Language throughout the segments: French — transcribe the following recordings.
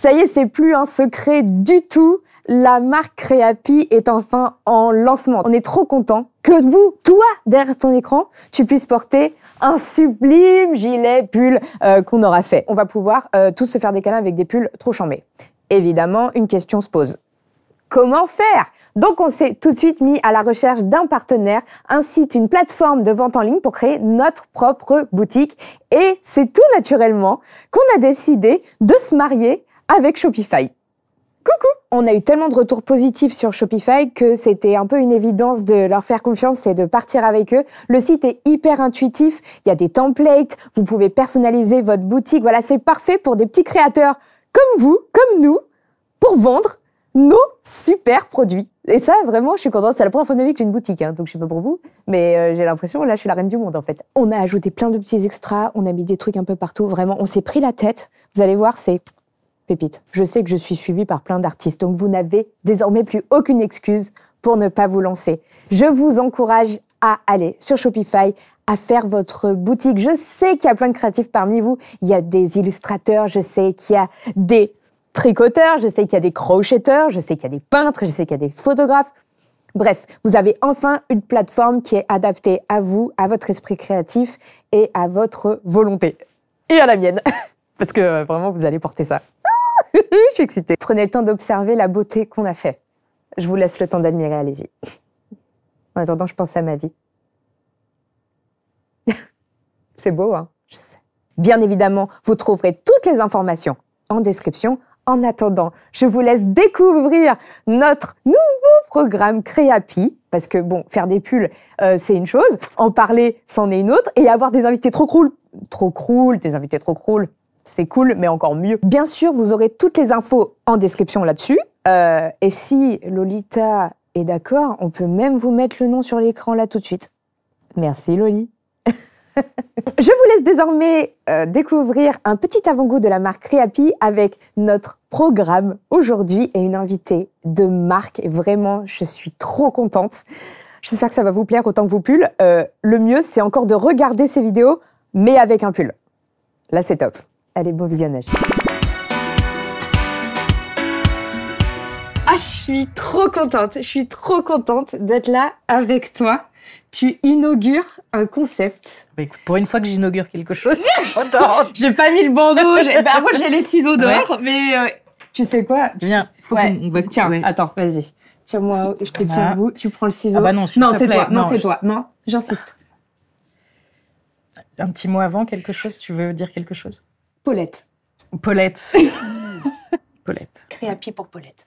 Ça y est, c'est plus un secret du tout. La marque Créapi est enfin en lancement. On est trop content que vous, toi, derrière ton écran, tu puisses porter un sublime gilet pull euh, qu'on aura fait. On va pouvoir euh, tous se faire des câlins avec des pulls trop chambés. Évidemment, une question se pose comment faire Donc on s'est tout de suite mis à la recherche d'un partenaire, un site, une plateforme de vente en ligne pour créer notre propre boutique. Et c'est tout naturellement qu'on a décidé de se marier avec Shopify. Coucou On a eu tellement de retours positifs sur Shopify que c'était un peu une évidence de leur faire confiance et de partir avec eux. Le site est hyper intuitif, il y a des templates, vous pouvez personnaliser votre boutique. Voilà, c'est parfait pour des petits créateurs comme vous, comme nous, pour vendre nos super produits. Et ça, vraiment, je suis contente. C'est la première fois de ma vie que j'ai une boutique, hein, donc je sais pas pour vous, mais euh, j'ai l'impression, là, je suis la reine du monde, en fait. On a ajouté plein de petits extras, on a mis des trucs un peu partout. Vraiment, on s'est pris la tête. Vous allez voir, c'est Pépite, je sais que je suis suivie par plein d'artistes, donc vous n'avez désormais plus aucune excuse pour ne pas vous lancer. Je vous encourage à aller sur Shopify, à faire votre boutique. Je sais qu'il y a plein de créatifs parmi vous. Il y a des illustrateurs, je sais qu'il y a des tricoteurs, je sais qu'il y a des crocheteurs, je sais qu'il y a des peintres, je sais qu'il y a des photographes. Bref, vous avez enfin une plateforme qui est adaptée à vous, à votre esprit créatif et à votre volonté. Et à la mienne. Parce que euh, vraiment, vous allez porter ça. je suis excitée. Prenez le temps d'observer la beauté qu'on a fait. Je vous laisse le temps d'admirer, allez-y. En attendant, je pense à ma vie. C'est beau, hein je sais. Bien évidemment, vous trouverez toutes les informations en description. En attendant, je vous laisse découvrir notre nouveau programme Créapi, parce que bon, faire des pulls, euh, c'est une chose, en parler, c'en est une autre, et avoir des invités trop cool, trop cool, des invités trop cool, c'est cool, mais encore mieux. Bien sûr, vous aurez toutes les infos en description là-dessus. Euh, et si Lolita est d'accord, on peut même vous mettre le nom sur l'écran là tout de suite. Merci Loli. Je vous laisse désormais euh, découvrir un petit avant-goût de la marque Créapi avec notre programme aujourd'hui et une invitée de marque. Et vraiment, je suis trop contente. J'espère que ça va vous plaire autant que vous pull. Euh, le mieux, c'est encore de regarder ces vidéos, mais avec un pull. Là, c'est top. Allez, beau visionnage. Ah, je suis trop contente, je suis trop contente d'être là avec toi. Tu inaugures un concept. Bah, écoute, pour une fois que j'inaugure quelque chose, oh, j'ai pas mis le bandeau. Bah, moi, j'ai les ciseaux d'or, mais euh, tu sais quoi Viens, faut va... Tiens, attends, vas-y. Tiens-moi, je te tiens vous. Ah. Tu prends le ciseau. non, c'est toi. Non, c'est toi. Non, j'insiste. Un petit mot avant quelque chose. Tu veux dire quelque chose Paulette. Paulette. Paulette. Créapi pour Paulette.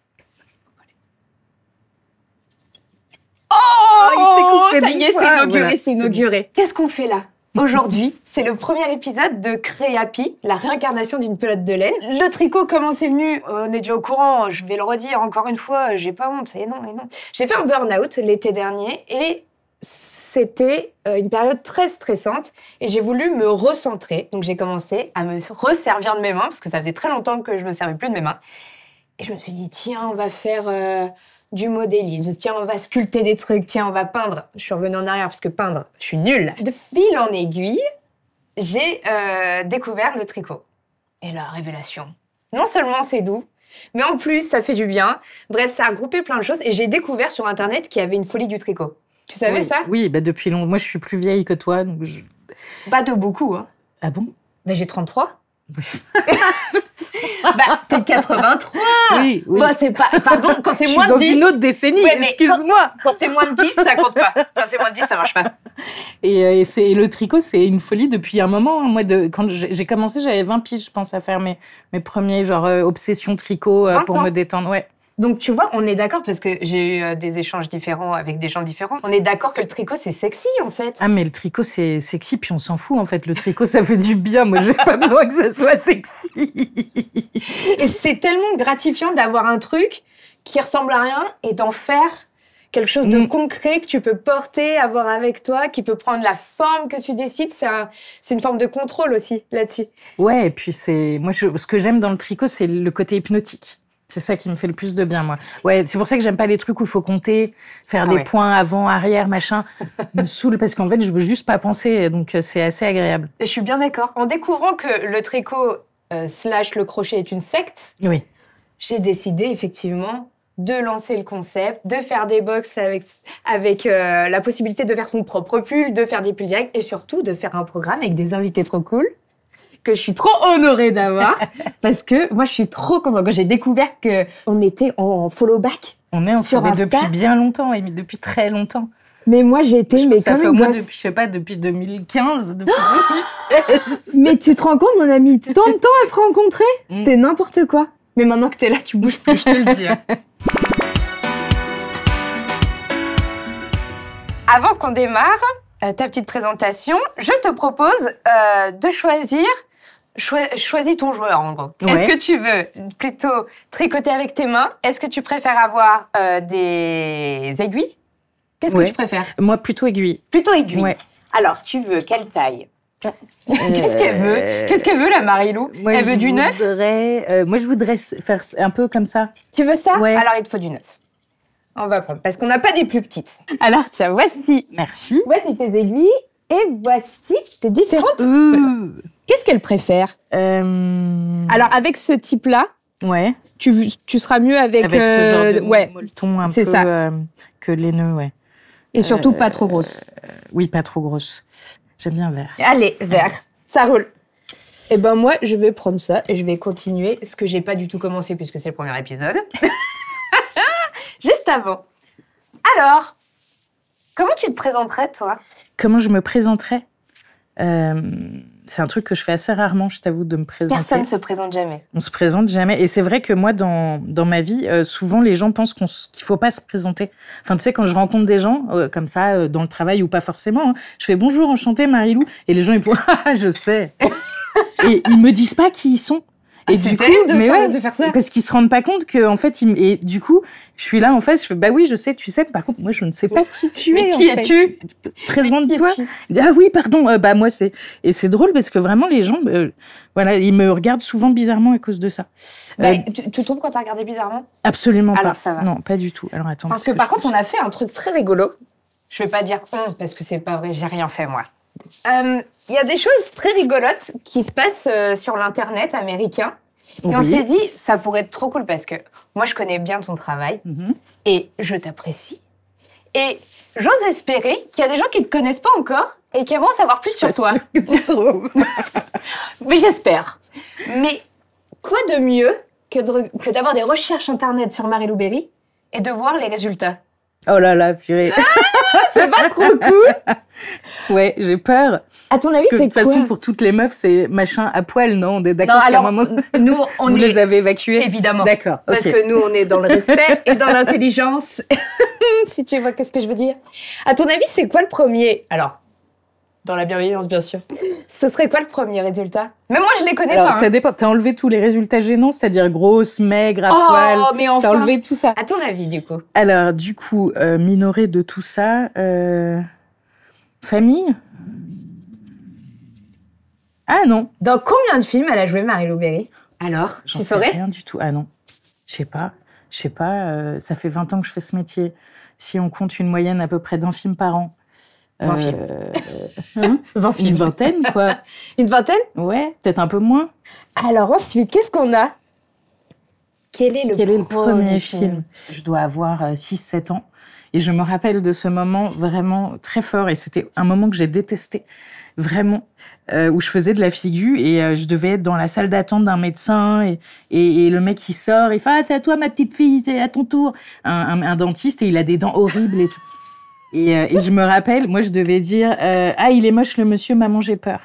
Oh, ah, il s'est ça c'est inauguré, c'est Qu'est-ce qu'on fait là Aujourd'hui, c'est le premier épisode de Créapi, la réincarnation d'une pelote de laine. Le tricot, comment c'est venu On est déjà au courant, je vais le redire encore une fois, j'ai pas honte, et non, et non. J'ai fait un burn-out l'été dernier et c'était euh, une période très stressante et j'ai voulu me recentrer. Donc j'ai commencé à me resservir de mes mains parce que ça faisait très longtemps que je ne me servais plus de mes mains. Et je me suis dit tiens, on va faire euh, du modélisme, tiens, on va sculpter des trucs, tiens, on va peindre. Je suis revenue en arrière parce que peindre, je suis nulle. De fil en aiguille, j'ai euh, découvert le tricot. Et la révélation. Non seulement c'est doux, mais en plus ça fait du bien. Bref, ça a regroupé plein de choses et j'ai découvert sur internet qu'il y avait une folie du tricot. Tu savais ça Oui, bah depuis longtemps. Moi, je suis plus vieille que toi. Donc Pas de beaucoup. Hein. Ah bon Mais j'ai 33. bah, t'es 83 Oui, oui. Bah, c'est pas... Pardon, quand c'est moins de 10... dans une autre décennie, excuse-moi Quand, c'est moins de 10, ça compte pas. Quand c'est moins de 10, ça marche pas. Euh, et, c'est, le tricot, c'est une folie depuis un moment. Hein. Moi, de, quand j'ai commencé, j'avais 20 piges, je pense, à faire mes, mes premiers, genre, euh, tricot euh, pour me détendre. Ouais. Donc tu vois, on est d'accord parce que j'ai eu euh, des échanges différents avec des gens différents. On est d'accord que le tricot c'est sexy en fait. Ah mais le tricot c'est sexy puis on s'en fout en fait. Le tricot ça fait du bien. Moi j'ai pas besoin que ça soit sexy. et c'est tellement gratifiant d'avoir un truc qui ressemble à rien et d'en faire quelque chose de mm. concret que tu peux porter, avoir avec toi, qui peut prendre la forme que tu décides. C'est une forme de contrôle aussi là-dessus. Ouais, et puis c'est moi ce que j'aime dans le tricot, c'est le côté hypnotique. C'est ça qui me fait le plus de bien, moi. Ouais, c'est pour ça que j'aime pas les trucs où il faut compter, faire ah des points avant, arrière, machin. me saoule parce qu'en fait, je veux juste pas penser. Donc, euh, c'est assez agréable. Je suis bien d'accord. En découvrant que le tricot euh, slash le crochet est une secte, oui. j'ai décidé effectivement de lancer le concept, de faire des box avec, avec euh, la possibilité de faire son propre pull, de faire des pulls directs et surtout de faire un programme avec des invités trop cool que je suis trop honorée d'avoir parce que moi je suis trop contente quand j'ai découvert que on était en follow back. On est en sur Insta. depuis bien longtemps, et depuis très longtemps. Mais moi, j'ai été, je mais ça comme moi depuis, je sais pas, depuis 2015, depuis 2016. mais tu te rends compte, mon ami, tant de temps à se rencontrer, mm. c'était n'importe quoi. Mais maintenant que tu es là, tu bouges plus, je te le dis. Hein. Avant qu'on démarre euh, ta petite présentation, je te propose euh, de choisir choisis ton joueur en gros. Est-ce que tu veux plutôt tricoter avec tes mains Est-ce que tu préfères avoir euh, des aiguilles Qu'est-ce que tu préfères Moi, plutôt aiguilles. Plutôt aiguilles Alors, tu veux quelle taille euh, Qu'est-ce qu'elle veut Qu'est-ce qu'elle veut la Marie-Lou Elle veut du neuf euh, Moi, je voudrais faire un peu comme ça. Tu veux ça Alors, il te faut du neuf. On va prendre parce qu'on n'a pas des plus petites. Alors, tiens, voici. Merci. Voici tes aiguilles et voici tes différentes. Qu'est-ce qu'elle préfère euh, Alors, avec ce type-là, ouais. tu, tu seras mieux avec, avec euh, ouais. molleton un peu ça. Euh, que les nœuds, ouais. Et surtout euh, pas trop grosse. oui, pas trop grosse. J'aime bien vert. Allez, vert. Ça roule. Eh ben moi, je vais prendre ça et je vais continuer ce que j'ai pas du tout commencé puisque c'est le premier épisode. Juste avant. Alors, comment tu te présenterais, toi Comment je me présenterais c'est un truc que je fais assez rarement, je t'avoue, de me présenter. Personne ne se présente jamais. On se présente jamais. Et c'est vrai que moi, dans, ma vie, euh, souvent, les gens pensent qu'il ne faut pas se présenter. Enfin, tu sais, quand je rencontre des gens, euh, comme ça, euh, dans le travail ou pas forcément, hein, je fais bonjour, enchantée, » Et les gens, ils font, ah, je sais. et ils me disent pas qui ils sont. Ah, et du coup, de, faire, ça. Parce qu'ils se rendent pas compte que, en fait, et du coup, je suis là en face, je fais, bah oui, je sais, tu sais, par contre, moi, je ne sais pas qui tu es. Mais qui es-tu Présente-toi. Ah oui, pardon, euh, bah moi, c'est. Et c'est drôle parce que vraiment, les gens, euh, voilà, ils me regardent souvent bizarrement à cause de ça. Bah, euh, tu, tu, trouves quand t'as regardé bizarrement Absolument Alors, ça va. Non, pas du tout. Alors attends. Parce, que, par contre, on a fait un truc très rigolo. Je vais pas dire on parce que c'est pas vrai, j'ai rien fait, moi il y a des choses très rigolotes qui se passent euh, sur l'Internet américain. Et on s'est dit, ça pourrait être trop cool parce que moi, je connais bien ton travail mhm. et je t'apprécie. Et j'ose espérer qu'il y a des gens qui ne te connaissent pas encore et qui aimeront savoir plus sur toi. Que tu trouves. Mais j'espère. Mais quoi de mieux que d'avoir des recherches Internet sur Marie Louberry et de voir les résultats Oh là là, purée. Ah, c'est pas trop cool. Ouais, j'ai peur. À ton avis, c'est quoi De toute façon, pour toutes les meufs, c'est machin à poil, non On est d'accord qu'à moment, nous, on vous les avez évacués Évidemment. D'accord. Parce que nous, on est dans le respect et dans l'intelligence. si tu vois qu'est-ce que je veux dire. À ton avis, c'est quoi le premier Alors, dans la bienveillance, bien sûr. Ce serait quoi le premier résultat Mais moi, je les connais pas. Ça hein. dépend. T'as enlevé tous les résultats gênants, c'est-à-dire grosse, maigre, à oh, mais enfin. enlevé tout ça. À ton avis, du coup Alors, du coup, euh, minoré de tout ça, euh, famille Ah non. Dans combien de films elle a joué Marie-Lou Alors, tu sais Rien du tout. Ah non. Je sais pas. Je sais pas. Euh, ça fait 20 ans que je fais ce métier. Si on compte une moyenne à peu près d'un film par an 20 euh, hein films. Une vingtaine, quoi. Une vingtaine Ouais, peut-être un peu moins. Alors ensuite, qu'est-ce qu'on a Quel est le, premier film, Je dois avoir 6-7 euh, ans. Et je me rappelle de ce moment vraiment très fort. Et c'était un moment que j'ai détesté, vraiment, euh, où je faisais de la figure. Et je devais être dans la salle d'attente d'un médecin. Et, et, le mec, il sort. Il fait Ah, c'est à toi, ma petite fille, c'est à ton tour. Un, un, dentiste, et il a des dents horribles et tout. Euh, et, je me rappelle, moi, je devais dire euh, Ah, il est moche le monsieur, maman, j'ai peur.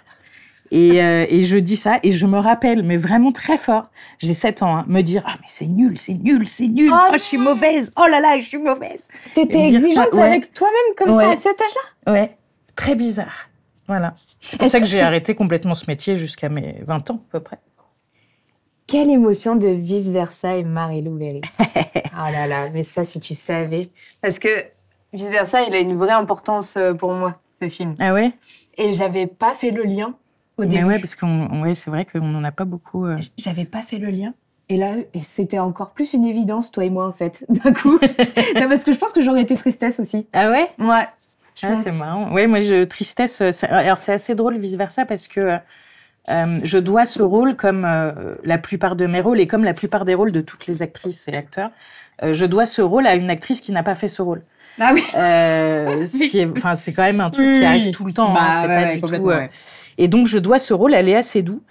Euh, et, je dis ça, et je me rappelle, mais vraiment très fort, j'ai 7 ans, hein, me dire Ah, mais c'est nul, c'est nul, c'est nul, ah oh, je suis mauvaise, oh là là, je suis mauvaise. T'étais exigeante avec toi-même comme ça à cet âge-là Ouais, très bizarre. Voilà. C'est pour ça que, j'ai arrêté complètement ce métier jusqu'à mes 20 ans, à peu près. Quelle émotion de vice-versa et Marie-Lou Oh là là, mais ça, si tu savais. Parce que vice versa, il a une vraie importance euh, pour moi, ce film. Ah ouais Et j'avais pas fait le lien au début. Mais ouais, parce que ouais, c'est vrai qu'on n'en a pas beaucoup. Euh. J'avais pas fait le lien. Et là, c'était encore plus une évidence, toi et moi, en fait, d'un coup. parce que je pense que j'aurais été tristesse aussi. Ah ouais Ouais. Ah, c'est marrant. Ouais, moi, je, tristesse. Euh, alors, c'est assez drôle, vice-versa, parce que je dois ce rôle, comme la plupart de mes rôles et comme la plupart des rôles de toutes les actrices et acteurs, je dois ce rôle à une actrice qui n'a pas fait ce rôle. Ah oui. Euh, ah enfin, c'est quand même un truc qui arrive tout le temps. Hein, bah c'est pas du tout. Euh, et donc, je dois ce rôle à Léa Seydoux.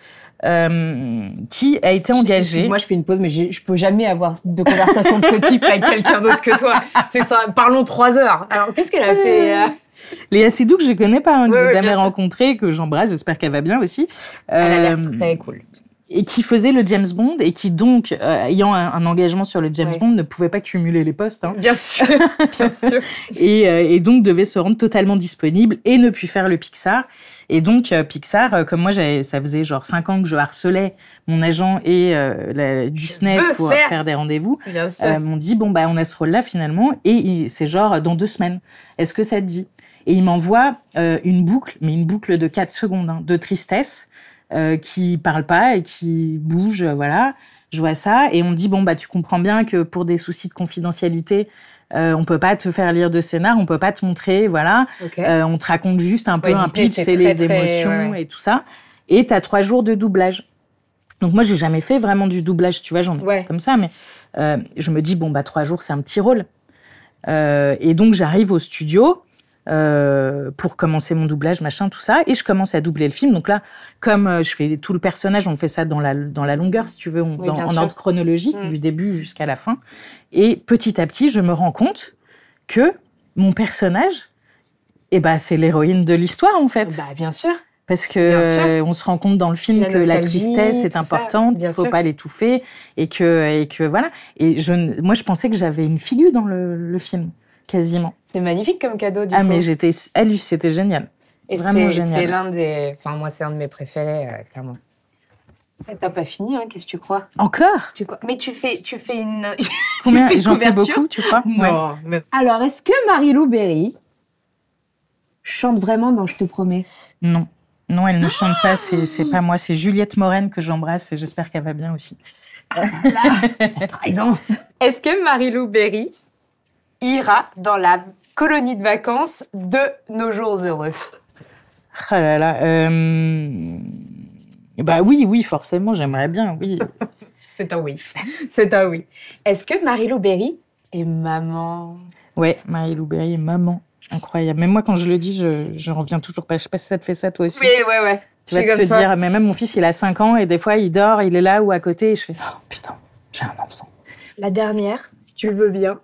Euh, qui a été engagé. Moi, je fais une pause, mais je peux jamais avoir de conversation de ce type avec quelqu'un d'autre que toi. C'est ça, parlons trois heures. Alors, qu'est-ce qu'elle a fait Léa Seydoux, que je connais pas, hein, que j'ai jamais rencontrée, que j'embrasse, j'espère qu'elle va bien aussi. Elle a l'air très cool et qui faisait le James Bond et qui donc, euh, ayant un, engagement sur le James Bond, ne pouvait pas cumuler les postes. Hein. Bien sûr, bien sûr. Euh, et, donc devait se rendre totalement disponible et ne plus faire le Pixar. Et donc euh, Pixar, comme moi, ça faisait genre cinq ans que je harcelais mon agent et Disney pour faire, des rendez-vous, m'ont dit, bon, bah on a ce rôle-là finalement et c'est genre dans deux semaines. Est-ce que ça te dit Et il m'envoie une boucle, mais une boucle de quatre secondes hein, de tristesse euh, qui parle pas et qui bouge, euh, voilà. Je vois ça et on dit bon bah tu comprends bien que pour des soucis de confidentialité, euh, on peut pas te faire lire de scénar, on peut pas te montrer, voilà. on te raconte juste un peu un pitch, les émotions et tout ça. Et tu as trois jours de doublage. Donc moi j'ai jamais fait vraiment du doublage, tu vois, j'en ai comme ça, mais je me dis bon bah trois jours c'est un petit rôle. et donc j'arrive au studio euh, pour commencer mon doublage, machin, tout ça. Et je commence à doubler le film. Donc là, comme euh, je fais tout le personnage, on fait ça dans la, dans la longueur, si tu veux, en ordre chronologique, mm. du début jusqu'à la fin. Et petit à petit, je me rends compte que mon personnage, eh ben, c'est l'héroïne de l'histoire, en fait. Bah, bien sûr. Parce que on se rend compte dans le film que la tristesse est importante, qu'il ne faut pas l'étouffer, et que, et que voilà. Et je, moi, je pensais que j'avais une figure dans le film quasiment. C'est magnifique comme cadeau, du ah, coup. Ah, mais j'étais ah, lui c'était génial. Vraiment génial. C'est l'un des. Enfin, moi, c'est un de mes préférés, euh, clairement. Eh, t'as pas fini, hein, qu'est-ce que tu crois Encore tu crois Mais tu fais, tu fais une. J'en fais beaucoup, tu crois Alors, est-ce que Marie-Lou Berry chante vraiment dans Je te promets Non. Non, elle ne chante pas, ah c'est pas moi, c'est Juliette Morène que j'embrasse et j'espère qu'elle va bien aussi. Ah, là, trahison Est-ce que Marie-Lou Berry ira dans la colonie de vacances de nos jours heureux Ah là là. Euh, bah oui, oui, forcément, j'aimerais bien, oui. C'est un oui. C'est un oui. Est-ce que Marie-Lou Berry est maman Ouais, Marie-Lou Berry est maman. Incroyable. Mais moi, quand je le dis, je, je reviens toujours pas. Je sais pas si ça te fait ça, toi aussi. Oui, oui, oui. Tu vas te dire, mais même mon fils, il a 5 ans et des fois, il dort, il est là ou à côté et je fais, oh, putain, j'ai un enfant. La dernière, si tu le veux bien,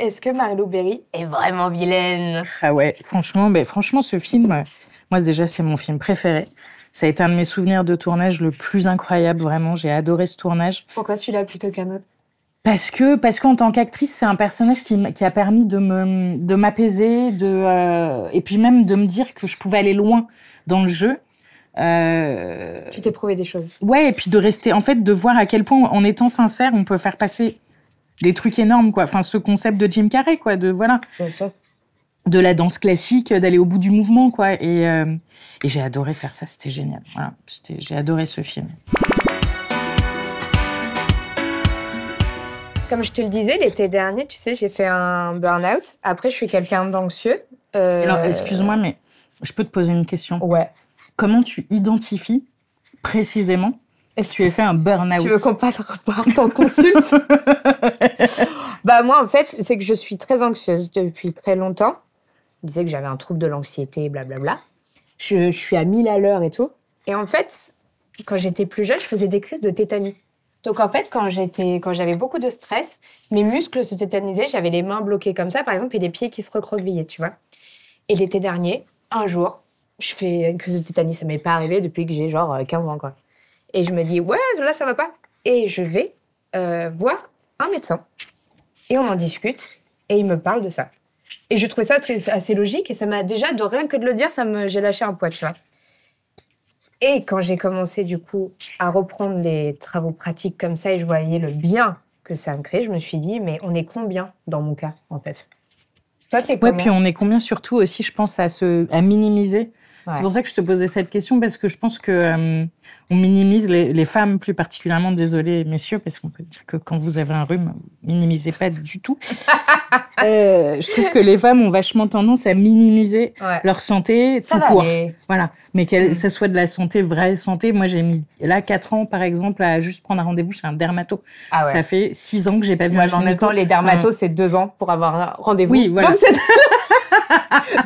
est-ce que Marlo Berry est vraiment vilaine Ah ouais, franchement, ben franchement, ce film, euh, moi déjà, c'est mon film préféré. Ça a été un de mes souvenirs de tournage le plus incroyable, vraiment. J'ai adoré ce tournage. Pourquoi celui-là plutôt qu'un autre parce que, parce qu'en tant qu'actrice, c'est un personnage qui, a permis de de m'apaiser, de, euh, et puis même de me dire que je pouvais aller loin dans le jeu. Euh, tu t'es prouvé des choses. Ouais, et puis de rester, en fait, de voir à quel point, en étant sincère, on peut faire passer des trucs énormes, quoi. Enfin, ce concept de Jim Carrey, quoi, de voilà. De la danse classique, d'aller au bout du mouvement, quoi. Et, euh, j'ai adoré faire ça, c'était génial. j'ai adoré ce film. Comme je te le disais, l'été dernier, tu sais, j'ai fait un burn-out. Après, je suis quelqu'un d'anxieux. Euh, Alors, excuse-moi, mais je peux te poser une question. Ouais. Comment tu identifies précisément est-ce que tu as fait un burn-out Tu veux qu'on passe en consulte Bah moi, en fait, c'est que je suis très anxieuse depuis très longtemps. Je disais que j'avais un trouble de l'anxiété, blablabla. Je, je suis à 1000 à l'heure et tout. Et en fait, quand j'étais plus jeune, je faisais des crises de tétanie. Donc en fait, quand j'étais, quand j'avais beaucoup de stress, mes muscles se tétanisaient, j'avais les mains bloquées comme ça, par exemple, et les pieds qui se recroquevillaient, tu vois. Et l'été dernier, un jour, je fais une crise de tétanie. Ça m'est pas arrivé depuis que j'ai genre 15 euh, ans, quoi. Et je me dis, ouais, là, ça va pas. Et je vais euh, voir un médecin. Et on en discute. Et il me parle de ça. Et je trouvais ça assez logique. Et ça m'a déjà, de rien que de le dire, ça me, j'ai lâché un poids, tu vois. Et quand j'ai commencé, du coup, à reprendre les travaux pratiques comme ça et je voyais le bien que ça me crée, je me suis dit, mais on est combien dans mon cas, en fait Toi, ouais, puis on est combien surtout aussi, je pense, à, se, à minimiser c'est pour ça que je te posais cette question, parce que je pense que euh, on minimise les, femmes, plus particulièrement, désolé messieurs, parce qu'on peut dire que quand vous avez un rhume, minimisez pas du tout. Euh, je trouve que les femmes ont vachement tendance à minimiser leur santé tout court. Voilà. Mais que ce mm. soit de la santé, vraie santé. Moi, j'ai mis là 4 ans, par exemple, à juste prendre un rendez-vous chez un dermato. Ah ça fait 6 ans que j'ai pas vu Moi, un en même temps, les dermatos, c'est 2 ans pour avoir un rendez-vous. Oui, voilà.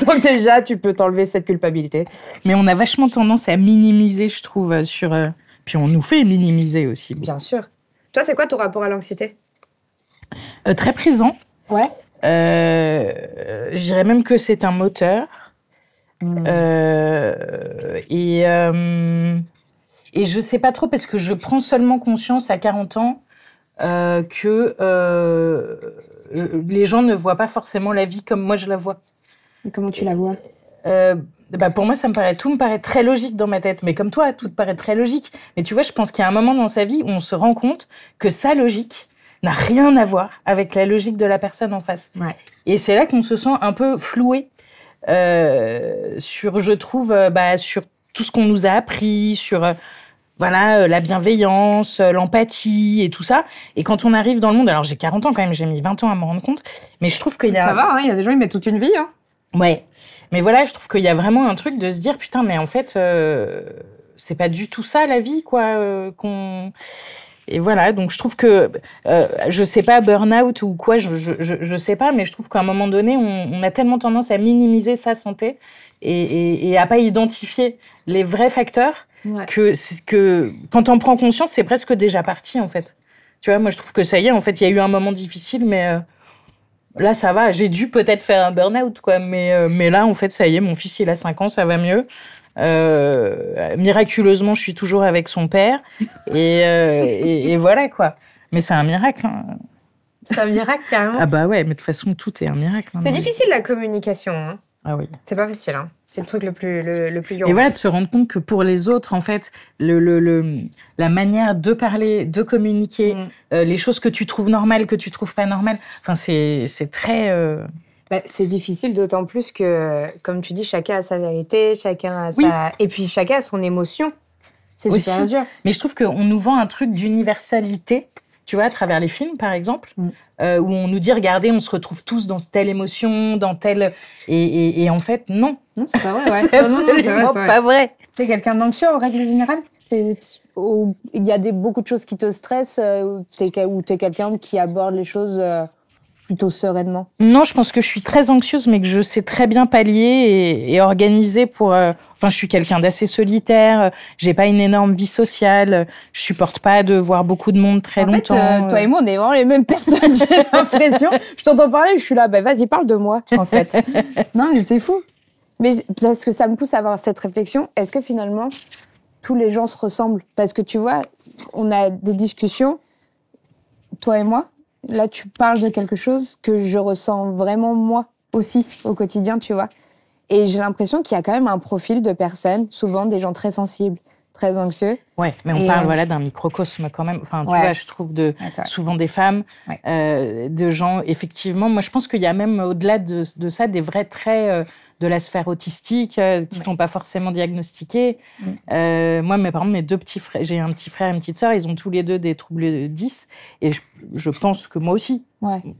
Donc déjà, tu peux t'enlever cette culpabilité. Mais on a vachement tendance à minimiser, je trouve, euh, sur. Euh, puis on nous fait minimiser aussi. Bien sûr. Toi, c'est quoi ton rapport à l'anxiété euh, Très présent. Ouais. je dirais même que c'est un moteur. Hmm. et, et je sais pas trop parce que je prends seulement conscience à 40 ans que les gens ne voient pas forcément la vie comme moi je la vois comment tu la vois euh, bah, pour moi, ça me paraît tout me paraît très logique dans ma tête. Mais comme toi, tout te paraît très logique. Mais tu vois, je pense qu'il y a un moment dans sa vie où on se rend compte que sa logique n'a rien à voir avec la logique de la personne en face. Et c'est là qu'on se sent un peu floué euh, sur, je trouve, euh, bah, sur tout ce qu'on nous a appris, sur voilà la bienveillance, l'empathie et tout ça. Et quand on arrive dans le monde, alors j'ai 40 ans quand même, j'ai mis 20 ans à me rendre compte, mais je trouve qu'il y a... Ça va, hein, il y a des gens qui mettent toute une vie. Hein. Ouais. Mais voilà, je trouve qu'il y a vraiment un truc de se dire putain, mais en fait, euh, c'est pas du tout ça la vie, quoi. Euh, qu'on... Et voilà, donc je trouve que, euh, je sais pas, burn-out ou quoi, je, je, je, sais pas, mais je trouve qu'à un moment donné, on, on, a tellement tendance à minimiser sa santé et, et, et à pas identifier les vrais facteurs que, que quand on prend conscience, c'est presque déjà parti, en fait. Tu vois, moi je trouve que ça y est, en fait, il y a eu un moment difficile, mais euh, là ça va, j'ai dû peut-être faire un burn-out, quoi. Mais, euh, mais là, en fait, ça y est, mon fils, il a 5 ans, ça va mieux. Euh, miraculeusement, je suis toujours avec son père. Euh, et, et, voilà, quoi. Mais c'est un miracle. Hein. C'est un miracle, carrément. Ah bah ouais, mais de toute façon, tout est un miracle. Hein, c'est difficile, la communication. Hein. Ah oui. C'est pas facile, hein. c'est le truc le plus, le, plus dur. Et voilà, de se rendre compte que pour les autres, en fait, le, le, la manière de parler, de communiquer, mm. euh, les choses que tu trouves normales, que tu trouves pas normales, enfin, c'est très. Euh, bah, c'est difficile d'autant plus que, comme tu dis, chacun a sa vérité, chacun a sa. Et puis chacun a son émotion. C'est super dur. Mais je trouve qu'on nous vend un truc d'universalité tu vois, à travers les films, par exemple, mm. euh, où on nous dit, regardez, on se retrouve tous dans telle émotion, dans telle... Et, en fait, non. Non, c'est pas vrai, ouais. c'est absolument pas vrai. T'es quelqu'un d'anxieux, en règle générale Il y a des, beaucoup de choses qui te stressent, euh, ou t'es, ou quelqu'un qui aborde les choses... Euh, plutôt sereinement Non, je pense que je suis très anxieuse, mais que je sais très bien pallier et, organiser pour. Euh, enfin, je suis quelqu'un d'assez solitaire. Euh, j'ai pas une énorme vie sociale. Euh, je supporte pas de voir beaucoup de monde très en longtemps. Fait, toi et moi, on est vraiment les mêmes personnes. J'ai l'impression. Je t'entends parler, je suis là. Ben vas-y, parle de moi, en fait. non, mais c'est fou. Mais parce que ça me pousse à avoir cette réflexion. Est-ce que finalement tous les gens se ressemblent Parce que tu vois, on a des discussions, toi et moi là, tu parles de quelque chose que je ressens vraiment moi aussi au quotidien, tu vois. Et j'ai l'impression qu'il y a quand même un profil de personnes, souvent des gens très sensibles, très anxieux. Oui, mais on parle euh, voilà d'un microcosme quand même. Enfin, tu vois, je trouve de souvent des femmes, euh, de gens. Effectivement, moi, je pense qu'il y a même au-delà de, ça des vrais traits euh, de la sphère autistique qui sont pas forcément diagnostiqués. Mm. moi, par parents, mes deux petits frères, j'ai un petit frère et une petite sœur, ils ont tous les deux des troubles de 10, et je, pense que moi aussi,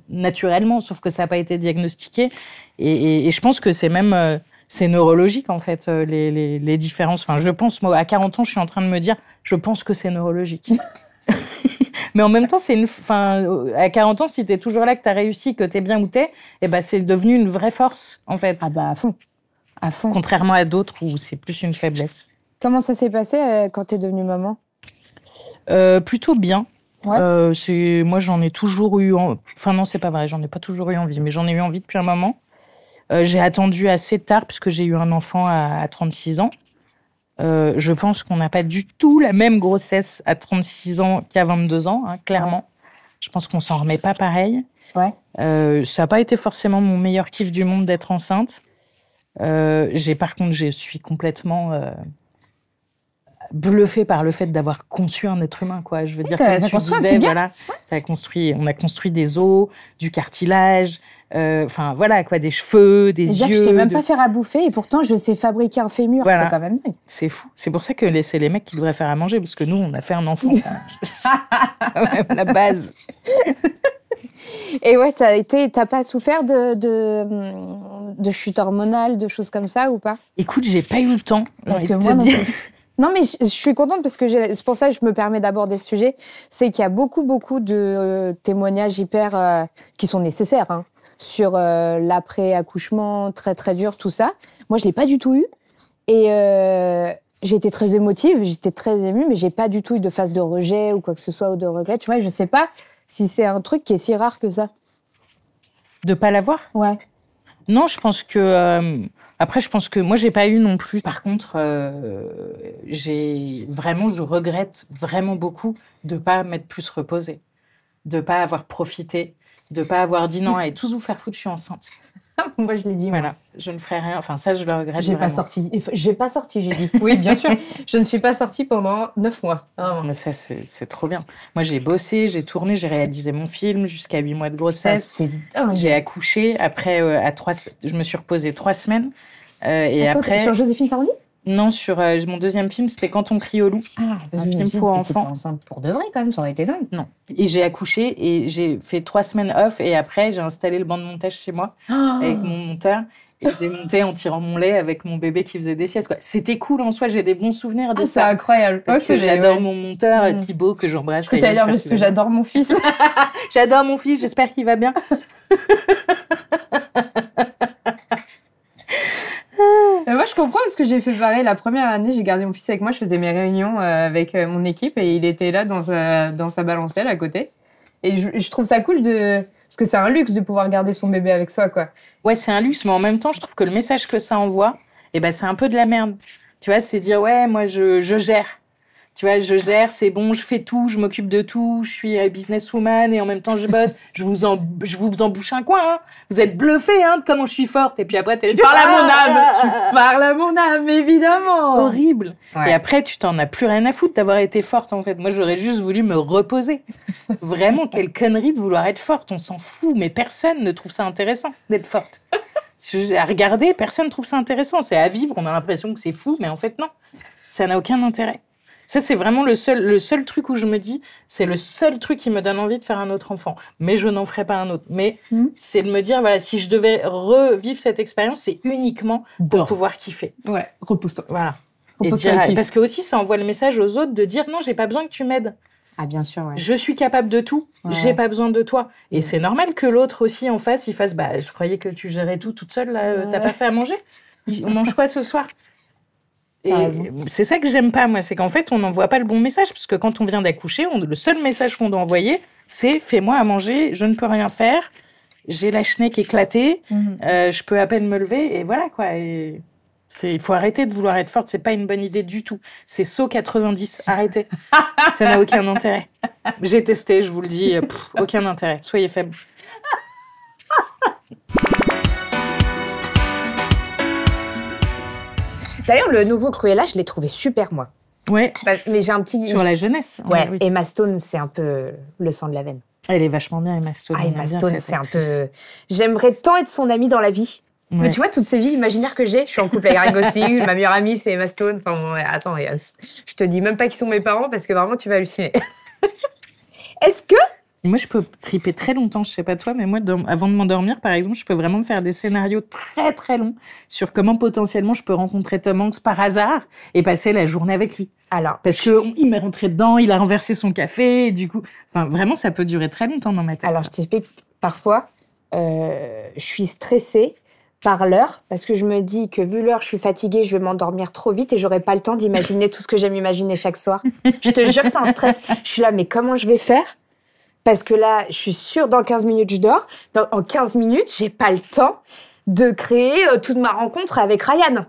naturellement, sauf que ça n'a pas été diagnostiqué. et je pense que c'est même c'est neurologique en fait euh, les, différences. Enfin, je pense, moi, à 40 ans, je suis en train de me dire, je pense que c'est neurologique. Mais en même temps, c'est une, Enfin, euh, à 40 ans, si t'es toujours là, que t'as réussi, que t'es bien où t'es, eh ben, c'est devenu une vraie force, en fait. Ah bah, à fond. À fond. Contrairement à d'autres où c'est plus une faiblesse. Comment ça s'est passé euh, quand t'es devenue maman Plutôt bien. Ouais. moi, j'en ai toujours eu. Enfin, non, c'est pas vrai, j'en ai pas toujours eu envie, mais j'en ai eu envie depuis un moment. Euh, j'ai attendu assez tard puisque j'ai eu un enfant à, 36 ans. Euh, je pense qu'on n'a pas du tout la même grossesse à 36 ans qu'à 22 ans, hein, clairement. Je pense qu'on s'en remet pas pareil. Euh, ça n'a pas été forcément mon meilleur kiff du monde d'être enceinte. j'ai par contre, je suis complètement bluffé par le fait d'avoir conçu un être humain, quoi. Je veux dire, tu voilà, as construit, on a construit des os, du cartilage, euh, enfin voilà quoi, des cheveux, des yeux. Je ne sais même pas faire à bouffer et pourtant je sais fabriquer un fémur, c'est quand même C'est fou. C'est pour ça que c'est les mecs qui devraient faire à manger parce que nous on a fait un enfant. la base. et ouais, ça a été. T'as pas souffert de, de, chute hormonale, de choses comme ça ou pas Écoute, j'ai pas eu le temps. Parce que moi, non, mais je, suis contente parce que c'est pour ça que je me permets d'aborder ce sujet. C'est qu'il y a beaucoup, beaucoup de euh, témoignages hyper euh, qui sont nécessaires hein, sur euh, l'après-accouchement, très, très dur, tout ça. Moi, je ne l'ai pas du tout eu. Et j'ai été très émotive, j'étais très émue, mais j'ai pas du tout eu de phase de rejet ou quoi que ce soit ou de regret. Tu vois, je sais pas si c'est un truc qui est si rare que ça. De pas l'avoir Ouais. Non, je pense que après, je pense que moi, j'ai pas eu non plus. Par contre, euh, j'ai vraiment, je regrette vraiment beaucoup de pas m'être plus reposée, de pas avoir profité, de pas avoir dit non et tous vous faire foutre, je suis enceinte. Moi, je l'ai dit. Voilà. Je ne ferai rien. Enfin, ça, je le regrette. J'ai pas sorti. J'ai pas sorti, j'ai dit. Oui, bien sûr. je ne suis pas sortie pendant neuf mois. Mais ça, c'est trop bien. Moi, j'ai bossé, j'ai tourné, j'ai réalisé mon film jusqu'à huit mois de grossesse. J'ai accouché. Après, euh, à trois, je me suis reposée trois semaines. Euh, et après. Sur Joséphine Sarroni non, sur euh, mon deuxième film, c'était Quand on crie au loup. Ah, un film pour enfants. enceinte pour de vrai, quand même, ça aurait été dingue. Non. Et j'ai accouché et j'ai fait trois semaines off et après, j'ai installé le banc de montage chez moi ah. avec mon monteur. Et j'ai monté en tirant mon lait avec mon bébé qui faisait des siestes. C'était cool en soi, j'ai des bons souvenirs ah, de ça. C'est incroyable. Parce que j'adore mon monteur mm. Thibaut que j'embrasse. Que d'ailleurs, parce que j'adore mon fils. j'adore mon fils, j'espère qu'il va bien. moi, je comprends parce que j'ai fait pareil. La première année, j'ai gardé mon fils avec moi. Je faisais mes réunions euh, avec euh, mon équipe et il était là dans sa, euh, dans sa balancelle à côté. Et je, trouve ça cool de. Parce que c'est un luxe de pouvoir garder son bébé avec soi, quoi. Ouais, c'est un luxe, mais en même temps, je trouve que le message que ça envoie, eh ben, c'est un peu de la merde. Tu vois, c'est dire, ouais, moi, je, je gère. Tu vois, je gère, c'est bon, je fais tout, je m'occupe de tout, je suis businesswoman et en même temps je bosse. je vous en, je vous un coin. Hein. Vous êtes bluffé hein, de comment je suis forte. Et puis après, tu parles à mon ah, âme. Ah, tu ah. parles à mon âme, évidemment. Horrible. Et après, tu t'en as plus rien à foutre d'avoir été forte en fait. Moi, j'aurais juste voulu me reposer. Vraiment, quelle connerie de vouloir être forte. On s'en fout, mais personne ne trouve ça intéressant d'être forte à regarder, personne ne trouve ça intéressant. C'est à vivre, on a l'impression que c'est fou, mais en fait, non. Ça n'a aucun intérêt. Ça, c'est vraiment le seul, le seul truc où je me dis, c'est le seul truc qui me donne envie de faire un autre enfant. Mais je n'en ferai pas un autre. Mais hmm. c'est de me dire, voilà, si je devais revivre cette expérience, c'est uniquement de pouvoir kiffer. Ouais, repousse-toi. Voilà. parce que aussi, ça envoie le message aux autres de dire, non, j'ai pas besoin que tu m'aides. Ah, bien sûr, ouais. Je suis capable de tout. J'ai pas besoin de toi. Et c'est normal que l'autre aussi en face, il fasse, bah, je croyais que tu gérais tout toute seule, là, euh, t'as pas fait à manger. On mange quoi ce soir c'est ça que j'aime pas, moi, c'est qu'en fait, on n'envoie pas le bon message, parce que quand on vient d'accoucher, le seul message qu'on doit envoyer, c'est fais-moi à manger, je ne peux rien faire, j'ai la chenée éclatée, mhm. euh, je peux à peine me lever, et voilà quoi. il faut arrêter de vouloir être forte, c'est pas une bonne idée du tout. C'est saut 90, arrêtez. ça n'a aucun intérêt. J'ai testé, je vous le dis, euh, aucun intérêt. Soyez faible. D'ailleurs, le nouveau Cruella, je l'ai trouvé super, moi. Ouais. mais j'ai un petit. Sur la jeunesse. Ouais. Oui. Emma Stone, c'est un peu le sang de la veine. Elle est vachement bien, Emma Stone. Ah, Emma Stone, c'est un peu. J'aimerais tant être son amie dans la vie. Mais tu vois, toutes ces vies imaginaires que j'ai, je suis en couple avec Ryan Gosling, ma meilleure amie, c'est Emma Stone. Enfin, attends, je te dis même pas qu'ils sont mes parents parce que vraiment, tu vas halluciner. Est-ce que moi, je peux triper très longtemps, je sais pas toi, mais moi, avant de m'endormir, par exemple, je peux vraiment me faire des scénarios très très longs sur comment potentiellement je peux rencontrer Tom Hanks par hasard et passer la journée avec lui. Alors, parce qu'il m'est rentré dedans, il a renversé son café, du coup, enfin, vraiment, ça peut durer très longtemps dans ma tête. Alors, je t'explique, parfois, euh, je suis stressée par l'heure, parce que je me dis que vu l'heure, je suis fatiguée, je vais m'endormir trop vite et j'aurai pas le temps d'imaginer tout ce que j'aime imaginer chaque soir. je te jure, c'est un stress. Je suis là, mais comment je vais faire parce que là, je suis sûre, dans 15 minutes, je dors. Dans, en 15 minutes, j'ai pas le temps de créer euh, toute ma rencontre avec Ryan.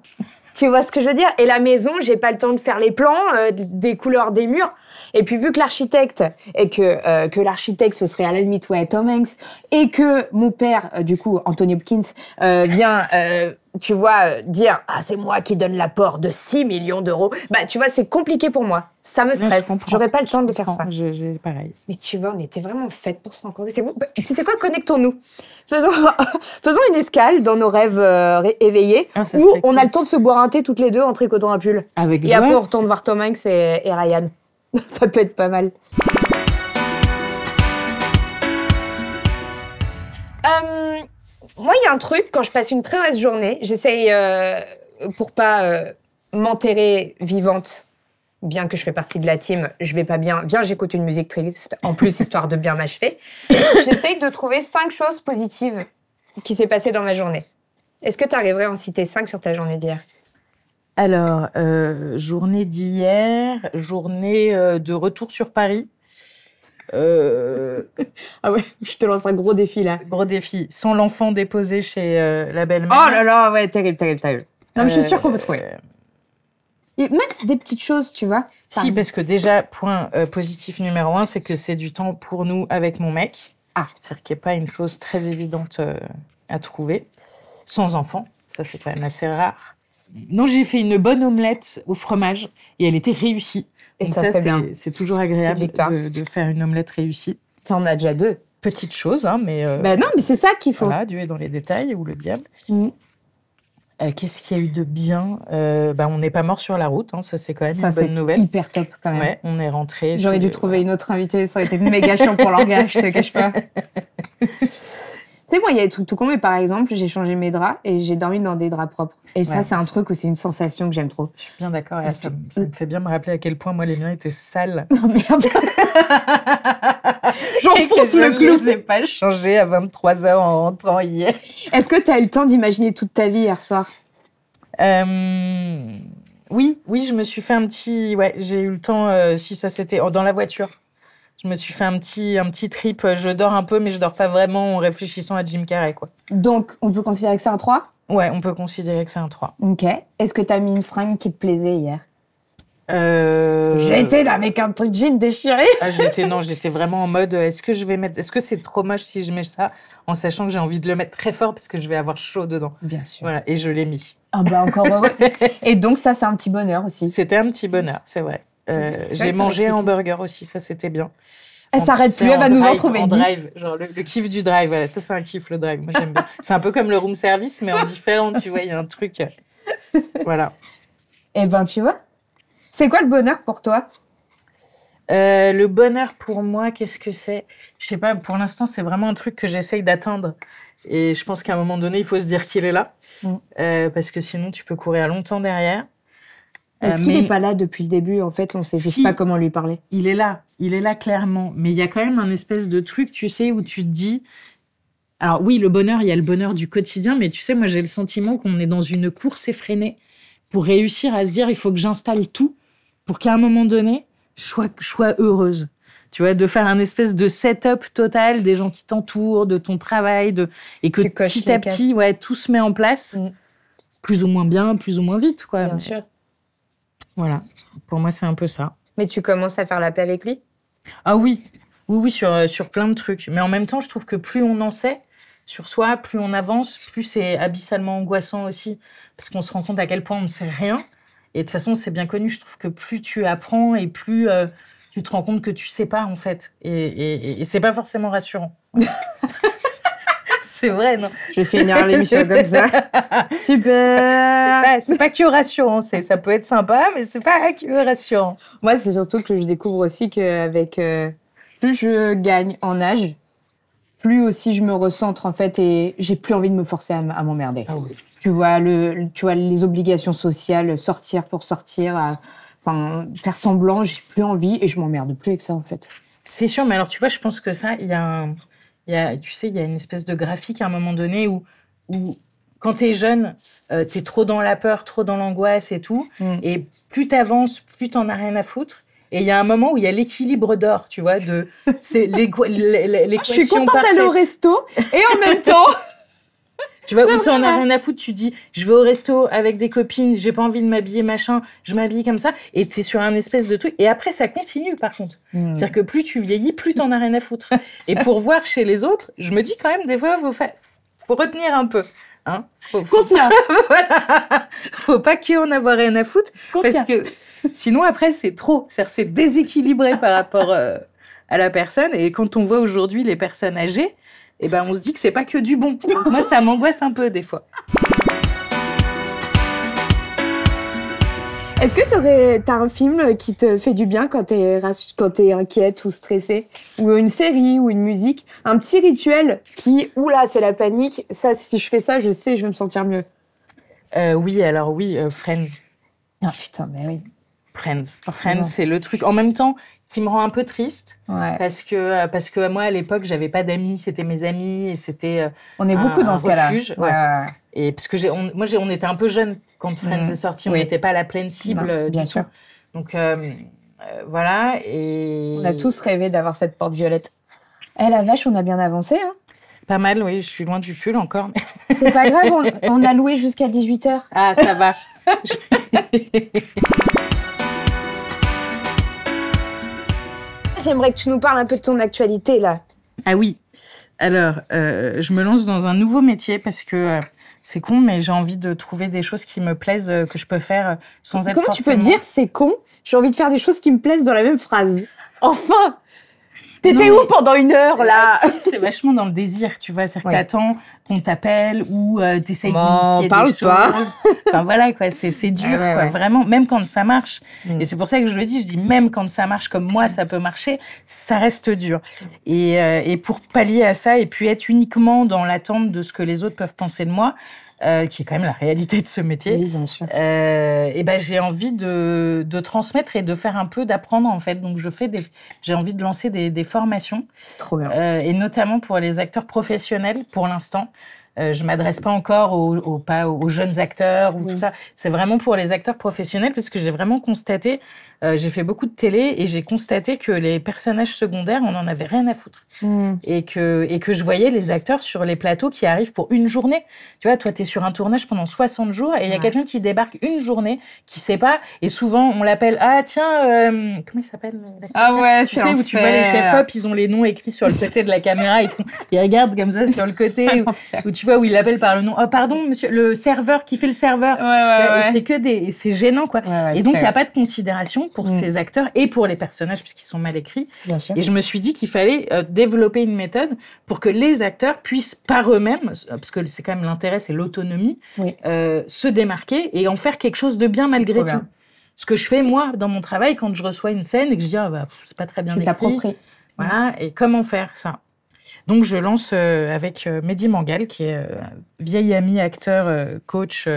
Tu vois ce que je veux dire Et la maison, j'ai pas le temps de faire les plans, euh, des couleurs des murs. Et puis vu que l'architecte et que euh, que l'architecte ce serait à la limite ouais Tom Hanks et que mon père du coup Anthony Hopkins vient tu vois, euh, dire ah c'est moi qui donne l'apport de 6 millions d'euros, bah tu vois c'est compliqué pour moi. Ça me stresse. J'aurais pas le temps de faire ça. Je, pareil. Mais tu vois, on était vraiment faites pour se rencontrer. C'est bah, tu sais quoi, connectons-nous. Faisons, une escale dans nos rêves euh, éveillés ah, où on a le temps de se boire un thé toutes les deux en tricotant un pull. Avec et joie. après on retourne voir Tom Hanks et Ryan. ça peut être pas mal. Moi, il y a un truc, quand je passe une très mauvaise journée, j'essaye, euh, pour pas euh, m'enterrer vivante, bien que je fais partie de la team, je vais pas bien, viens, j'écoute une musique triste, en plus, histoire de bien m'achever. J'essaye de trouver cinq choses positives qui s'est passé dans ma journée. Est-ce que tu arriverais à en citer cinq sur ta journée d'hier alors, euh, journée d'hier, journée de retour sur Paris. Euh... ah ouais, je te lance un gros défi là. Gros défi. Sans l'enfant déposé chez euh, la belle-mère. Oh là là, ouais, terrible, terrible, terrible. Non, mais je suis sûre qu'on peut trouver. Euh, et même des petites choses, tu vois. Si, parce que déjà, point euh, positif numéro un, c'est que c'est du temps pour nous avec mon mec. Ah. C'est-à-dire qu'il n'y a pas une chose très évidente à trouver. Sans enfant, ça c'est quand même assez rare. Non, j'ai fait une bonne omelette au fromage et elle était réussie. Et ça, c'est bien. C'est toujours agréable de, faire une omelette réussie. Tu en as déjà deux. Petite chose, hein, mais. Euh, bah non, mais c'est ça qu'il faut. Voilà, Dieu est dans les détails ou le diable. Mm. Euh, qu'est-ce qu'il y a eu de bien euh, bah, On n'est pas mort sur la route, hein, ça c'est quand même une bonne nouvelle. c'est hyper top quand même. on est rentré. J'aurais dû trouver une autre invitée, ça aurait été méga chiant pour l'orgage, je te cache pas. sais, moi, il y a des trucs tout con, mais par exemple, j'ai changé mes draps et j'ai dormi dans des draps propres. Et ça, c'est un truc où c'est une sensation que j'aime trop. Je suis bien d'accord. ça, me fait bien me rappeler à quel point moi, les miens étaient sales. Non, oh, merde J'enfonce le clou. Je ne pas changé à 23h en rentrant hier. Est-ce que tu as eu le temps d'imaginer toute ta vie hier soir euh, Oui, oui, je me suis fait un petit. Ouais, j'ai eu le temps, euh, si ça c'était. dans la voiture. Je me suis fait un petit, un petit trip. Euh, je dors un peu, mais je dors pas vraiment en réfléchissant à Jim Carrey. Quoi. Donc, on peut considérer que c'est un 3 Ouais, on peut considérer que c'est un 3. Ok. Est-ce que t'as mis une fringue qui te plaisait hier euh... J'étais avec un truc jean déchiré. Ah, j'étais non, j'étais vraiment en mode est-ce que je vais mettre est-ce que c'est trop moche si je mets ça en sachant que j'ai envie de le mettre très fort parce que je vais avoir chaud dedans. Bien sûr. Voilà, et je l'ai mis. Ah bah encore heureux. et donc ça c'est un petit bonheur aussi. C'était un petit bonheur, c'est vrai. Euh, j'ai mangé un hamburger aussi, ça c'était bien. Elle s'arrête plus, elle va nous en trouver Drive, le, kiff du drive, voilà, ça c'est un kiff le drive, moi j'aime bien. C'est un peu comme le room service, mais en différent, tu vois, il y a un truc. Voilà. Eh ben tu vois, c'est quoi le bonheur pour toi euh, le bonheur pour moi, qu'est-ce que c'est Je sais pas, pour l'instant, c'est vraiment un truc que j'essaye d'atteindre. Et je pense qu'à un moment donné, il faut se dire qu'il est là. Mm. Euh, parce que sinon, tu peux courir longtemps derrière. Euh, Est-ce qu'il n'est pas là depuis le début En fait, on ne sait juste pas comment lui parler. Il est là, il est là clairement. Mais il y a quand même un espèce de truc, tu sais, où tu te dis. Alors oui, le bonheur, il y a le bonheur du quotidien, mais tu sais, moi j'ai le sentiment qu'on est dans une course effrénée pour réussir à se dire, il faut que j'installe tout pour qu'à un moment donné, je sois, heureuse tu vois, de faire un espèce de setup total des gens qui t'entourent, de ton travail, de et que petit à petit, ouais, tout se met en place, mm. plus ou moins bien, plus ou moins vite, quoi. Bien sûr. Voilà, pour moi, c'est un peu ça. Mais tu commences à faire la paix avec lui Ah oui, oui, oui, euh, sur, plein de trucs. Mais en même temps, je trouve que plus on en sait sur soi, plus on avance, plus c'est abyssalement angoissant aussi, parce qu'on se rend compte à quel point on ne sait rien. Et de toute façon, c'est bien connu, je trouve que plus tu apprends et plus euh, tu te rends compte que tu ne sais pas, en fait. Et, et, et c'est pas forcément rassurant. C'est vrai, non Je vais finir l'émission comme ça. Super C'est pas, pas que hein, ça peut être sympa, mais c'est pas curation. Moi, c'est surtout que je découvre aussi qu'avec... Euh, plus je gagne en âge, plus aussi je me recentre en fait et j'ai plus envie de me forcer à, m'emmerder. Ah tu vois le, tu vois les obligations sociales, sortir pour sortir, enfin faire semblant, j'ai plus envie et je m'emmerde plus avec ça en fait. C'est sûr, mais alors tu vois, je pense que ça, il y a un, tu sais, il y a une espèce de graphique à un moment donné où, quand tu es jeune, euh, t'es tu es trop dans la peur, trop dans l'angoisse et tout. Mm. Et plus tu plus tu as rien à foutre. Et il y a un moment où il y a l'équilibre d'or, tu vois, de c'est l'équation Je suis contente d'aller au resto et en même temps, Tu vois, où t'en as rien à foutre, tu dis, je vais au resto avec des copines, j'ai pas envie de m'habiller, machin, je m'habille comme ça, et t'es sur un espèce de truc. Et après, ça continue, par contre. Hmm. C'est-à-dire que plus tu vieillis, plus t'en as rien à foutre. et pour voir chez les autres, je me dis quand même, des fois, faut, faut retenir un peu. Hein faut, faut Pas... voilà. Faut pas qu'on en avoir rien à foutre. Parce que sinon, après, c'est trop. C'est déséquilibré par rapport euh, à la personne. Et quand on voit aujourd'hui les personnes âgées, et eh ben on se dit que c'est pas que du bon. Moi, ça m'angoisse un peu des fois. Est-ce que tu as un film qui te fait du bien quand tu es, es, inquiète ou stressée Ou une série ou une musique Un petit rituel qui, oula, c'est la panique, ça, si je fais ça, je sais, je vais me sentir mieux. Euh, oui, alors oui, euh, Friends. Ah putain, mais oui. Friends. Friends, c'est le truc. En même temps, qui me rend un peu triste parce que euh, parce que euh, moi à l'époque j'avais pas d'amis, c'était mes amis et c'était. Euh, on est beaucoup dans ce cas-là. Et parce que j'ai, moi j'ai, on était un peu jeunes quand mhm. Friends est sorti, on n'était pas la pleine cible bien Sûr. Donc voilà et. On a tous rêvé d'avoir cette porte violette. Eh la vache, on a bien avancé. Hein. pas mal, oui, je suis loin du pull encore. C'est pas grave, on, on a loué jusqu'à 18h. Ah, ça va. j'aimerais que tu nous parles un peu de ton actualité, là. Ah oui. Alors, euh, je me lance dans un nouveau métier parce que euh, c'est con, mais j'ai envie de trouver des choses qui me plaisent, euh, que je peux faire sans être Comment tu peux dire c'est con J'ai envie de faire des choses qui me plaisent dans la même phrase. Enfin T'étais où pendant une heure, là C'est vachement dans le désir, tu vois. C'est-à-dire qu'on t'appelle ou tu euh, t'essayes d'initier des toi. Enfin, voilà, quoi. C'est dur, Vraiment, même quand ça marche. Mm. Et c'est pour ça que je le dis, je dis, même quand ça marche comme moi, ça peut marcher, ça reste dur. Et, euh, et pour pallier à ça et puis être uniquement dans l'attente de ce que les autres peuvent penser de moi, euh, qui est quand même la réalité de ce métier, bien euh, et ben j'ai envie de, de, transmettre et de faire un peu d'apprendre en fait. Donc je fais des, j'ai envie de lancer des, formations, euh, et notamment pour les acteurs professionnels pour l'instant, euh, je m'adresse pas encore aux, pas aux jeunes acteurs ou tout ça. C'est vraiment pour les acteurs professionnels parce que j'ai vraiment constaté, euh, j'ai fait beaucoup de télé et j'ai constaté que les personnages secondaires, on en avait rien à foutre. Mm. Et, que, et que je voyais les acteurs sur les plateaux qui arrivent pour une journée. Tu vois, toi, tu es sur un tournage pendant 60 jours et il y a quelqu'un qui débarque une journée, qui sait pas. Et souvent, on l'appelle Ah, tiens, euh, comment il s'appelle Ah ouais, tu sais, où tu vois les chefs-op, ils ont les noms écrits sur le côté de la caméra, ils, ils regardent comme ça sur le côté. où tu où il l'appelle par le nom. Oh, pardon, monsieur, le serveur qui fait le serveur. Euh, c'est que des, c'est gênant, quoi. et donc, il n'y a pas de considération pour mm. ces acteurs et pour les personnages, puisqu'ils sont mal écrits. Et je me suis dit qu'il fallait euh, développer une méthode pour que les acteurs puissent par eux-mêmes, euh, parce que c'est quand même l'intérêt, c'est l'autonomie, se démarquer et en faire quelque chose de bien malgré tout. Ce que je fais, moi, dans mon travail, quand je reçois une scène et que je dis, ah, bah, c'est pas très bien écrit. Voilà, et comment faire ça donc je lance euh, avec euh, Mehdi Mangal, qui est euh, vieil ami, acteur, coach,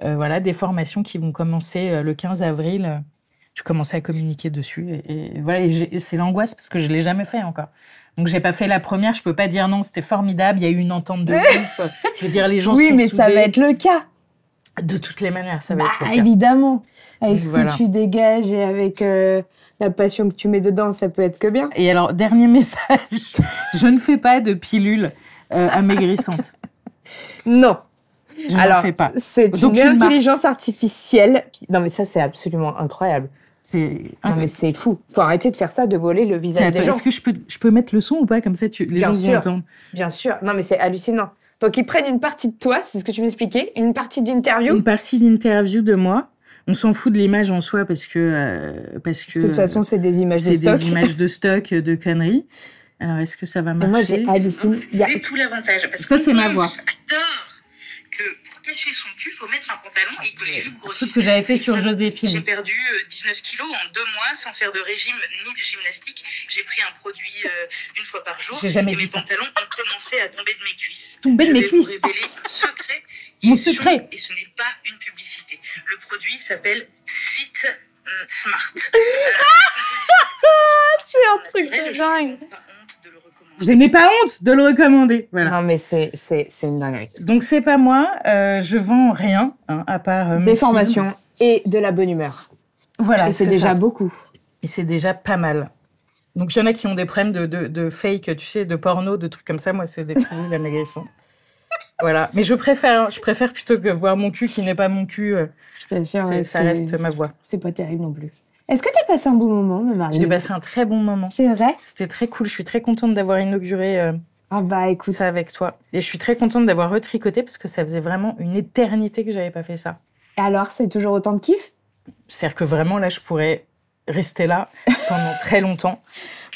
voilà, des formations qui vont commencer le 15 avril. Je commençais à communiquer dessus et, voilà, c'est l'angoisse parce que je l'ai jamais fait encore. Donc j'ai pas fait la première, je peux pas dire non, c'était formidable, il y a eu une entente de ouf. Je veux dire, les gens. Oui, mais ça va être le cas. De toutes les manières, ça va bah, être le cas. Évidemment, avec ce que tu dégages et avec la passion que tu mets dedans, ça peut être que bien. Et alors, dernier message, je ne fais pas de pilule euh, amaigrissante. non. Je alors, fais pas. C'est une, l'intelligence intelligence artificielle. Non, mais ça, c'est absolument incroyable. C'est Non mais c'est fou. Faut arrêter de faire ça, de voler le visage des gens. Est-ce que je peux, je peux mettre le son ou pas comme ça tu les Bien gens sûr. Bien sûr. Non mais c'est hallucinant. Donc ils prennent une partie de toi, c'est ce que tu m'expliquais, une partie d'interview. Une partie d'interview de moi on s'en fout de l'image en soi parce que euh, parce que, de toute façon c'est des images de stock. C'est des images de stock euh, de conneries. Alors est-ce que ça va marcher Moi j'ai halluciné. C'est tout l'avantage parce ça c'est ma voix. que pour cacher son cul faut mettre un pantalon et que les jupes ce que j'avais fait sur Joséphine. J'ai perdu 19 euh, kilos en deux mois sans faire de régime ni de gymnastique. J'ai pris un produit une fois par jour. Jamais et mes pantalons ont commencé à tomber de mes cuisses. Tomber de mes cuisses. Je secret et sucré. et ce n'est pas une publicité. Le produit s'appelle Fit euh, Smart. Euh, tu es un truc de dingue. Je n'ai pas honte de le recommander. Voilà. Non, mais c'est, c'est, c'est une dinguerie. Donc, c'est pas moi. Euh, je vends rien, hein, à part. Euh, des formations et de la bonne humeur. Voilà. Et c'est, déjà beaucoup. Et c'est déjà pas mal. Donc, il y en a qui ont des problèmes de, de, fake, tu sais, de porno, de trucs comme ça. Moi, c'est des trucs américains voilà. Mais je préfère, je préfère plutôt que voir mon cul qui n'est pas mon cul. Euh, je t'assure, ça reste ma voix. C'est pas terrible non plus. Est-ce que t'as passé un bon moment, ma Marie J'ai passé un très bon moment. C'est vrai C'était très cool. Je suis très contente d'avoir inauguré euh, ah bah, écoute. ça avec toi. Et je suis très contente d'avoir retricoté parce que ça faisait vraiment une éternité que j'avais pas fait ça. Et alors, c'est toujours autant de kiff C'est-à-dire que vraiment, là, je pourrais rester là pendant très longtemps.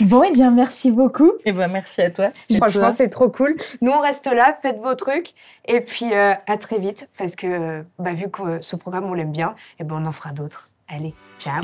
Bon, et eh bien, merci beaucoup. Et eh ben, merci à toi. Franchement, c'est trop cool. Nous, on reste là, faites vos trucs, et puis euh, à très vite, parce que bah, vu que euh, ce programme, on l'aime bien, et eh ben, on en fera d'autres. Allez, ciao.